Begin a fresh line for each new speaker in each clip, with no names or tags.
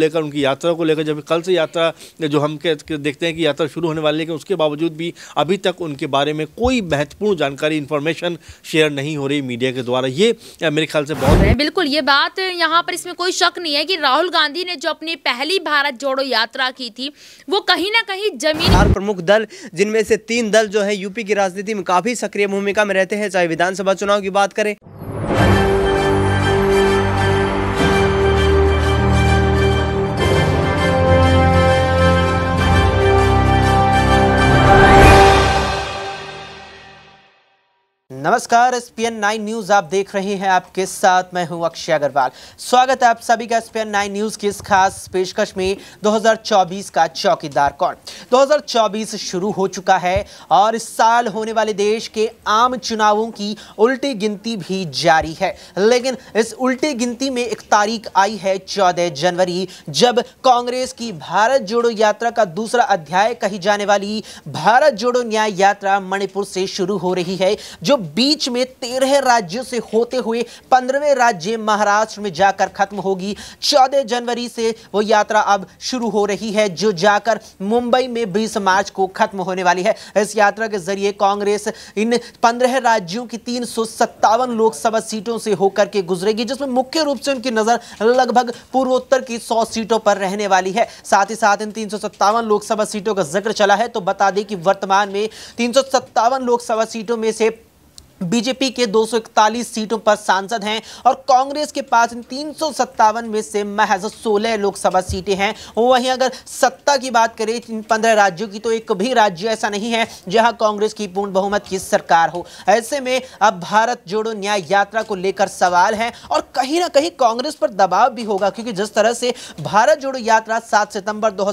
लेकर उनकी यात्रा को लेकर जब कल से यात्रा जो हम के देखते हैं कि यात्रा शुरू होने वाली है लेकिन उसके बावजूद भी अभी तक उनके बारे में कोई महत्वपूर्ण जानकारी इन्फॉर्मेशन शेयर नहीं हो रही मीडिया के द्वारा ये मेरे ख्याल से बहुत
है बिल्कुल ये बात यहाँ पर इसमें कोई शक नहीं है कि राहुल गांधी ने जो अपनी पहली भारत जोड़ो यात्रा की थी वो कहीं ना कहीं जमीन प्रमुख दल जिनमें
से तीन दल जो है यूपी की राजनीति में काफी सक्रिय भूमिका में रहते हैं चाहे विधानसभा चुनाव की बात करें
नमस्कार S P N nine news आप देख रहे हैं आपके साथ मैं हूं अक्षय अग्रवाल स्वागत है आप सभी का S P N nine news की इस खास पेशकश में 2024 का चौकीदार कौन 2024 शुरू हो चुका है और इस साल होने वाले देश के आम चुनावों की उल्टी गिनती भी जारी है लेकिन इस उल्टी गिनती में एक तारीख आई है चौदह जनवरी जब कांग्रेस की भारत जोड़ो यात्रा का दूसरा अध्याय कही जाने वाली भारत जोड़ो न्याय यात्रा मणिपुर से शुरू हो रही है जो बीच में तेरह राज्यों से होते हुए पंद्रहवें राज्य महाराष्ट्र में जाकर खत्म होगी चौदह जनवरी से वो यात्रा अब शुरू हो रही है जो जाकर मुंबई में बीस मार्च को खत्म होने वाली है इस यात्रा के जरिए कांग्रेस इन पंद्रह राज्यों की तीन लोकसभा सीटों से होकर के गुजरेगी जिसमें मुख्य रूप से उनकी नजर लगभग पूर्वोत्तर की सौ सीटों पर रहने वाली है साथ ही साथ इन तीन लोकसभा सीटों का जिक्र चला है तो बता दें कि वर्तमान में तीन लोकसभा सीटों में से बीजेपी के 241 सीटों पर सांसद हैं और कांग्रेस के पास तीन में से महज 16 लोकसभा सीटें हैं वहीं अगर सत्ता की बात करें इन पंद्रह राज्यों की तो एक भी राज्य ऐसा नहीं है जहां कांग्रेस की पूर्ण बहुमत की सरकार हो ऐसे में अब भारत जोड़ो न्याय यात्रा को लेकर सवाल है और कहीं ना कहीं कांग्रेस पर दबाव भी होगा क्योंकि जिस तरह से भारत जोड़ो यात्रा सात सितंबर दो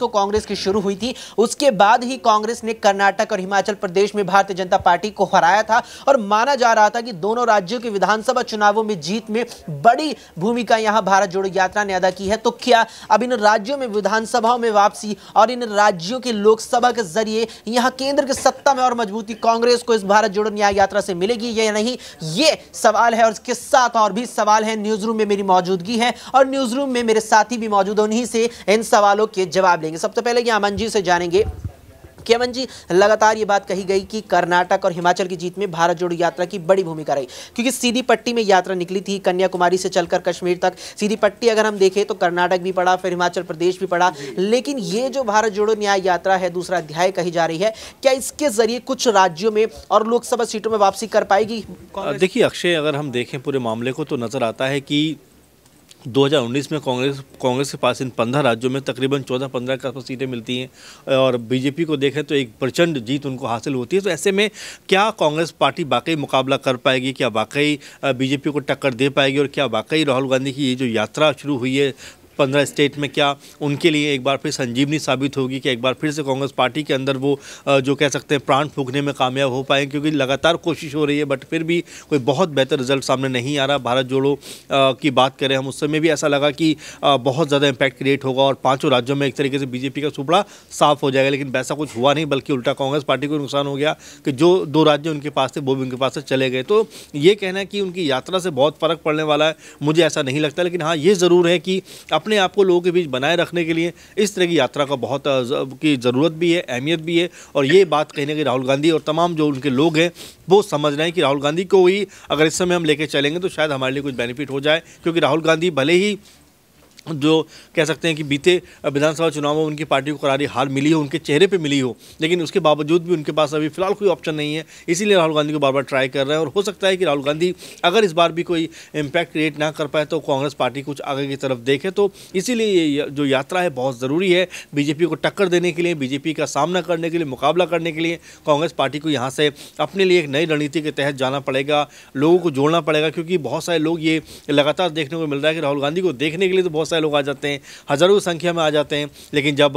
को कांग्रेस की शुरू हुई थी उसके बाद ही कांग्रेस ने कर्नाटक और हिमाचल प्रदेश में भारतीय जनता पार्टी को हराया था और माना जा रहा था कि दोनों राज्यों के विधानसभा चुनावों में जीत में बड़ी भूमिका यहां भारत जोड़ो यात्रा ने अदा की है तो क्या अब इन राज्यों में विधानसभाओं में वापसी और इन राज्यों के लोकसभा के जरिए यहां केंद्र की के सत्ता में और मजबूती कांग्रेस को इस भारत जोड़ो न्याय यात्रा से मिलेगी या नहीं ये सवाल है और इसके साथ और भी सवाल है न्यूज रूम में मेरी मौजूदगी है और न्यूज रूम में मेरे साथी भी मौजूद उन्हीं से इन सवालों के जवाब लेंगे सबसे पहले पहले अमन जी से जानेंगे मुख्यमंत्री जी लगातार ये बात कही गई कि कर्नाटक और हिमाचल की जीत में भारत जोड़ो यात्रा की बड़ी भूमिका रही क्योंकि सीधी पट्टी में यात्रा निकली थी कन्याकुमारी से चलकर कश्मीर तक सीधी पट्टी अगर हम देखें तो कर्नाटक भी पड़ा फिर हिमाचल प्रदेश भी पड़ा लेकिन ये जो भारत जोड़ो न्याय यात्रा है दूसरा अध्याय कही जा रही है क्या इसके जरिए कुछ राज्यों में और लोकसभा सीटों में वापसी कर पाएगी
देखिए अक्षय अगर हम देखें पूरे मामले को तो नज़र आता है कि 2019 में कांग्रेस कांग्रेस के पास इन पंद्रह राज्यों में तकरीबन चौदह पंद्रह के आसपास तो सीटें मिलती हैं और बीजेपी को देखें तो एक प्रचंड जीत उनको हासिल होती है तो ऐसे में क्या कांग्रेस पार्टी वाकई मुकाबला कर पाएगी क्या वाकई बीजेपी को टक्कर दे पाएगी और क्या वाकई राहुल गांधी की ये जो यात्रा शुरू हुई है पंद्रह स्टेट में क्या उनके लिए एक बार फिर संजीवनी साबित होगी कि एक बार फिर से कांग्रेस पार्टी के अंदर वो जो कह सकते हैं प्राण फूकने में कामयाब हो पाए क्योंकि लगातार कोशिश हो रही है बट फिर भी कोई बहुत बेहतर रिजल्ट सामने नहीं आ रहा भारत जोड़ो की बात करें हम उस समय भी ऐसा लगा कि बहुत ज़्यादा इम्पैक्ट क्रिएट होगा और पाँचों राज्यों में एक तरीके से बीजेपी का सुपड़ा साफ हो जाएगा लेकिन वैसा कुछ हुआ नहीं बल्कि उल्टा कांग्रेस पार्टी को नुकसान हो गया कि जो दो राज्य उनके पास थे वो भी उनके पास से चले गए तो ये कहना कि उनकी यात्रा से बहुत फ़र्क पड़ने वाला है मुझे ऐसा नहीं लगता लेकिन हाँ ये ज़रूर है कि अपने अपने आप को लोगों के बीच बनाए रखने के लिए इस तरह की यात्रा का बहुत की ज़रूरत भी है अहमियत भी है और ये बात कहने की राहुल गांधी और तमाम जो उनके लोग हैं वो समझ रहे हैं कि राहुल गांधी को ही अगर इस समय हम लेके चलेंगे तो शायद हमारे लिए कुछ बेनिफिट हो जाए क्योंकि राहुल गांधी भले ही जो कह सकते हैं कि बीते विधानसभा चुनाव में उनकी पार्टी को करारी हार मिली हो उनके चेहरे पे मिली हो लेकिन उसके बावजूद भी उनके पास अभी फिलहाल कोई ऑप्शन नहीं है इसीलिए राहुल गांधी को बार बार ट्राई कर रहे हैं और हो सकता है कि राहुल गांधी अगर इस बार भी कोई इम्पैक्ट क्रिएट ना कर पाए तो कांग्रेस पार्टी कुछ आगे की तरफ देखे तो इसीलिए ये जो यात्रा है बहुत ज़रूरी है बीजेपी को टक्कर देने के लिए बीजेपी का सामना करने के लिए मुकाबला करने के लिए कांग्रेस पार्टी को यहाँ से अपने लिए एक नई रणनीति के तहत जाना पड़ेगा लोगों को जोड़ना पड़ेगा क्योंकि बहुत सारे लोग ये लगातार देखने को मिल रहा है कि राहुल गांधी को देखने के लिए तो बहुत सारे ज़्यादा लोग आ जाते हैं हज़ारों संख्या में आ जाते हैं लेकिन जब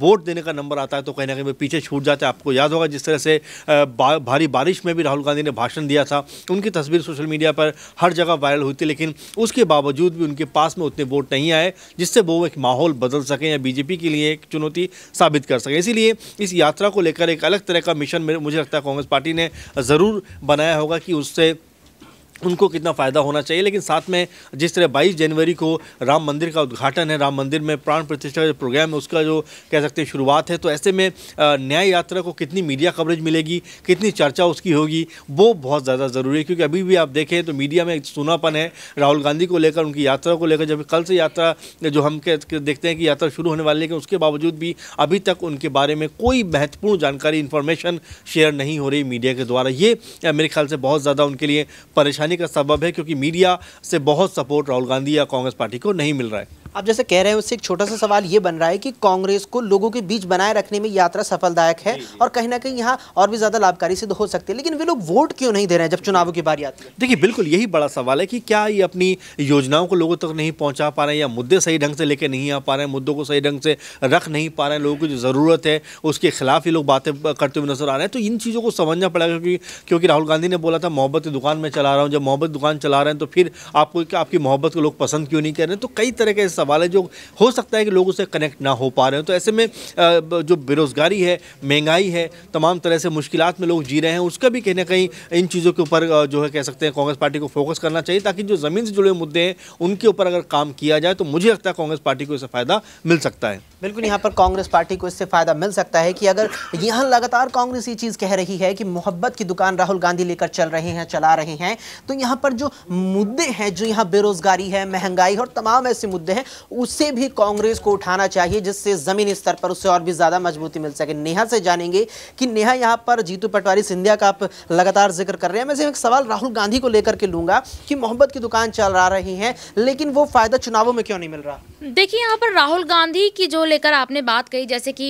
वोट देने का नंबर आता है तो कहीं ना कहीं पीछे छूट जाते हैं आपको याद होगा जिस तरह से भारी बारिश में भी राहुल गांधी ने भाषण दिया था उनकी तस्वीर सोशल मीडिया पर हर जगह वायरल हुई थी लेकिन उसके बावजूद भी उनके पास में उतने वोट नहीं आए जिससे वो एक माहौल बदल सकें या बीजेपी के लिए एक चुनौती साबित कर सकें इसीलिए इस यात्रा को लेकर एक अलग तरह का मिशन मुझे लगता है कांग्रेस पार्टी ने ज़रूर बनाया होगा कि उससे उनको कितना फ़ायदा होना चाहिए लेकिन साथ में जिस तरह 22 जनवरी को राम मंदिर का उद्घाटन है राम मंदिर में प्राण प्रतिष्ठा जो प्रोग्राम है उसका जो कह सकते हैं शुरुआत है तो ऐसे में न्याय यात्रा को कितनी मीडिया कवरेज मिलेगी कितनी चर्चा उसकी होगी वो बहुत ज़्यादा ज़रूरी है क्योंकि अभी भी आप देखें तो मीडिया में एक सुनापन है राहुल गांधी को लेकर उनकी यात्रा को लेकर जब कल से यात्रा जो हम देखते हैं कि यात्रा शुरू होने वाली है लेकिन उसके बावजूद भी अभी तक उनके बारे में कोई महत्वपूर्ण जानकारी इन्फॉर्मेशन शेयर नहीं हो रही मीडिया के द्वारा ये मेरे ख्याल से बहुत ज़्यादा उनके लिए परेशानी परेशानी का सबब है क्योंकि मीडिया से बहुत सपोर्ट राहुल गांधी या कांग्रेस पार्टी को नहीं मिल रहा है
आप जैसे कह रहे हैं उससे एक छोटा सा सवाल ये बन रहा है कि कांग्रेस को लोगों के बीच बनाए रखने में यात्रा सफलदायक है और कहीं ना कहीं यहाँ और भी ज़्यादा लाभकारी सिद्ध हो सकती है लेकिन वे लोग वोट क्यों नहीं दे रहे हैं जब चुनावों की बारी आती है
देखिए बिल्कुल यही बड़ा सवाल है कि क्या ये अपनी योजनाओं को लोगों तक नहीं पहुँचा पा रहे हैं या मुद्दे सही ढंग से लेकर नहीं आ पा रहे हैं मुद्दों को सही ढंग से रख नहीं पा रहे हैं लोगों की जो ज़रूरत है उसके खिलाफ ये लोग बातें करते हुए नजर आ रहे हैं तो इन चीज़ों को समझना पड़ेगा क्योंकि क्योंकि राहुल गांधी ने बोला था मोहब्बत की दुकान में चला रहा हूँ जब मोहब्बत दुकान चला रहे हैं तो फिर आपको आपकी मोहब्बत को लोग पसंद क्यों नहीं कर रहे तो कई तरह के सवाल है जो हो सकता है कि लोग उसे कनेक्ट ना हो पा रहे हो तो ऐसे में जो बेरोज़गारी है महंगाई है तमाम तरह से मुश्किल में लोग जी रहे हैं उसका भी कहीं ना कहीं इन चीज़ों के ऊपर जो है कह सकते हैं कांग्रेस पार्टी को फोकस करना चाहिए ताकि जो ज़मीन से जुड़े मुद्दे हैं उनके ऊपर अगर काम किया जाए तो मुझे लगता है कांग्रेस पार्टी को इससे फ़ायदा मिल सकता है
बिल्कुल यहाँ पर कांग्रेस पार्टी को इससे फ़ायदा मिल सकता है कि अगर यहाँ लगातार कांग्रेस ये चीज़ कह रही है कि मोहब्बत की दुकान राहुल गांधी लेकर चल रहे हैं चला रहे हैं तो यहाँ पर जो मुद्दे हैं जो यहाँ बेरोजगारी है महंगाई और तमाम ऐसे मुद्दे हैं उसे भी कांग्रेस को उठाना चाहिए जिससे जमीन स्तर पर उससे और भी ज़्यादा मजबूती मिल सके नेहा से जानेंगे कि नेहा यहाँ पर जीतू पटवारी सिंधिया का आप लगातार जिक्र कर रहे हैं मैं सिर्फ एक सवाल राहुल गांधी को लेकर के लूंगा कि मोहब्बत की दुकान चल रहा रही है लेकिन वो फ़ायदा चुनावों में क्यों नहीं मिल रहा
देखिए यहाँ पर राहुल गांधी की जो लेकर आपने बात कही जैसे कि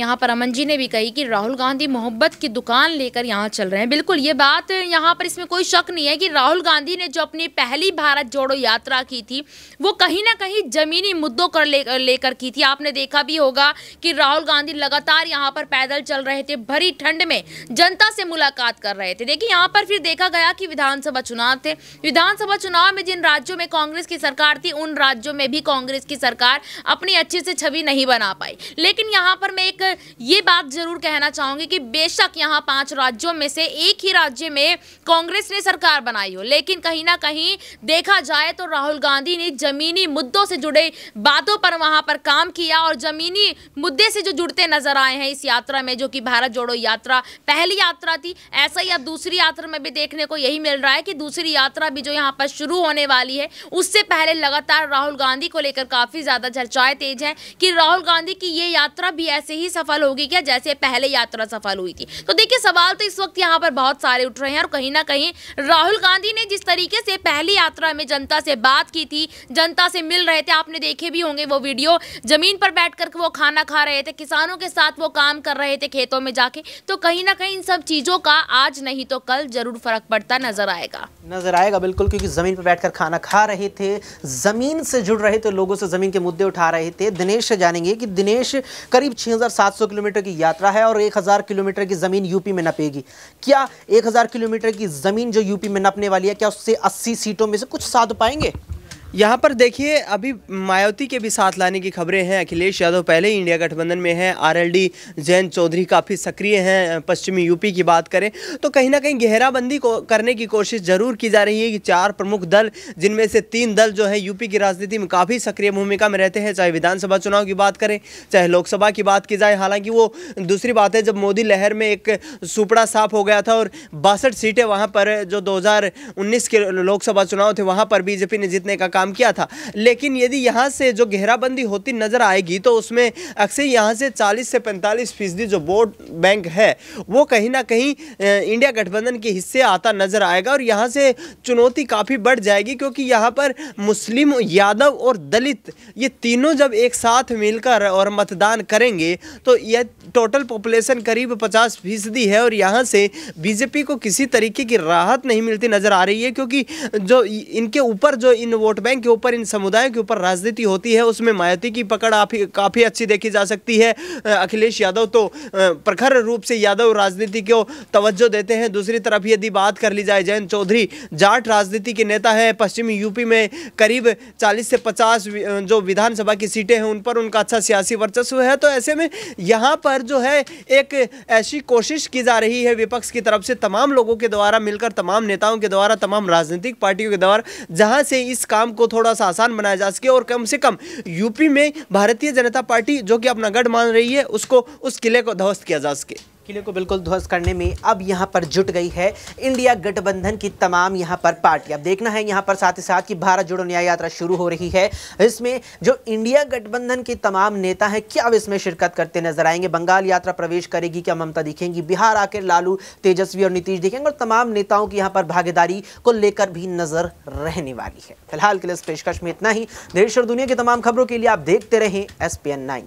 यहाँ पर अमन जी ने भी कही कि राहुल गांधी मोहब्बत की दुकान लेकर यहाँ चल रहे हैं बिल्कुल ये बात यहाँ पर इसमें कोई शक नहीं है कि राहुल गांधी ने जो अपनी पहली भारत जोड़ो यात्रा की थी वो कहीं ना कहीं जमीन ज़मीनी मुद्दों कर लेकर ले की थी आपने देखा भी होगा कि राहुल गांधी लगातार यहां पर पैदल चल रहे थे भरी ठंड में जनता से मुलाकात कर रहे थे देखिए यहां पर फिर देखा गया कि विधानसभा चुनाव थे विधानसभा चुनाव में जिन राज्यों में कांग्रेस की सरकार थी उन राज्यों में भी कांग्रेस की सरकार अपनी अच्छी से छवि नहीं बना पाई लेकिन यहां पर मैं एक ये बात जरूर कहना चाहूंगी कि बेशक यहाँ पांच राज्यों में से एक ही राज्य में कांग्रेस ने सरकार बनाई हो लेकिन कहीं ना कहीं देखा जाए तो राहुल गांधी ने जमीनी मुद्दों से जुड़े जुड़े बातों पर वहां पर काम किया और ज़मीनी मुद्दे से जो जुड़ते नजर आए हैं इस यात्रा में जो कि भारत जोड़ो यात्रा पहली यात्रा थी ऐसा या दूसरी यात्रा में भी देखने को यही मिल रहा है कि दूसरी यात्रा भी जो यहाँ पर शुरू होने वाली है उससे पहले लगातार राहुल गांधी को लेकर काफ़ी ज़्यादा चर्चाएं तेज हैं कि राहुल गांधी की ये यात्रा भी ऐसे ही सफल होगी क्या जैसे पहले यात्रा सफल हुई थी तो देखिए सवाल तो इस वक्त यहाँ पर बहुत सारे उठ रहे हैं और कहीं ना कहीं राहुल गांधी ने जिस तरीके से पहली यात्रा में जनता से बात की थी जनता से मिल रहे थे आप आपने देखे भी होंगे वो वीडियो ज़मीन पर बैठ कर वो खाना खा रहे थे किसानों के साथ वो काम कर रहे थे खेतों में जाके तो कहीं ना कहीं इन सब चीज़ों का आज नहीं तो कल ज़रूर फ़र्क पड़ता नज़र आएगा
नज़र आएगा बिल्कुल क्योंकि ज़मीन पर बैठकर खाना खा रहे थे ज़मीन से जुड़ रहे थे लोगों से ज़मीन के मुद्दे उठा रहे थे दिनेश से जानेंगे कि दिनेश करीब 6,700 किलोमीटर की यात्रा है और 1,000 किलोमीटर की ज़मीन यूपी में नपेगी क्या 1,000 किलोमीटर की ज़मीन जो यूपी में नपने वाली है क्या उससे
80 सीटों में से कुछ साध पाएंगे यहाँ पर देखिए अभी मायावती के भी साथ लाने की खबरें हैं अखिलेश यादव पहले ही इंडिया गठबंधन में हैं आरएलडी जैन चौधरी काफ़ी सक्रिय हैं पश्चिमी यूपी की बात करें तो कहीं ना कहीं गहराबंदी को करने की कोशिश जरूर की जा रही है कि चार प्रमुख दल जिनमें से तीन दल जो है यूपी की राजनीति में काफ़ी सक्रिय भूमिका में रहते हैं चाहे विधानसभा चुनाव की बात करें चाहे लोकसभा की बात की जाए हालांकि वो दूसरी बात है जब मोदी लहर में एक सुपड़ा साफ हो गया था और बासठ सीटें वहाँ पर जो दो के लोकसभा चुनाव थे वहाँ पर बीजेपी ने जीतने का काम किया था लेकिन यदि यहाँ से जो घेराबंदी होती नज़र आएगी तो उसमें अक्सर यहाँ से चालीस से पैंतालीस फीसदी जो वोट बैंक है वो कहीं ना कहीं इंडिया गठबंधन के हिस्से आता नज़र आएगा और यहाँ से चुनौती काफ़ी बढ़ जाएगी क्योंकि यहाँ पर मुस्लिम यादव और दलित ये तीनों जब एक साथ मिलकर और मतदान करेंगे तो यह टोटल पॉपुलेशन करीब पचास फीसदी है और यहाँ से बीजेपी को किसी तरीके की राहत नहीं मिलती नज़र आ रही है क्योंकि जो इनके ऊपर जो इन वोट बैंक के ऊपर इन समुदायों के ऊपर राजनीति होती है उसमें मायावती की पकड़ काफ़ी अच्छी देखी जा सकती है अखिलेश यादव तो प्रखर रूप से यादव राजनीति को तवज्जो देते हैं दूसरी तरफ यदि बात कर ली जाए जयंत चौधरी जाट राजनीति के नेता है पश्चिमी यूपी में करीब चालीस से पचास जो विधानसभा की सीटें हैं उन पर उनका अच्छा सियासी वर्चस्व है तो ऐसे में यहाँ पर जो है एक ऐसी कोशिश की जा रही है विपक्ष की तरफ से तमाम लोगों के द्वारा मिलकर तमाम नेताओं के द्वारा तमाम राजनीतिक पार्टियों के द्वारा जहाँ से इस काम को थोड़ा सा आसान बनाया जा सके और कम से कम यूपी में भारतीय जनता पार्टी जो कि अपना गढ़ मान रही है उसको उस किले को ध्वस्त किया जा सके
किले
को बिल्कुल ध्वस्त करने में अब यहाँ पर जुट गई है इंडिया गठबंधन की तमाम यहाँ पर पार्टी अब देखना है यहाँ पर साथ ही साथ कि भारत जोड़ो न्याय यात्रा शुरू हो रही है इसमें जो इंडिया गठबंधन के तमाम नेता हैं क्या इसमें शिरकत करते नजर आएंगे बंगाल यात्रा प्रवेश करेगी क्या ममता दिखेंगी बिहार आकर लालू तेजस्वी और नीतीश दिखेंगे और तमाम नेताओं की यहाँ पर भागीदारी को लेकर भी नजर रहने वाली है फिलहाल के लिए इस पेशकश में इतना ही देश और दुनिया की तमाम खबरों के लिए आप देखते रहें एस पी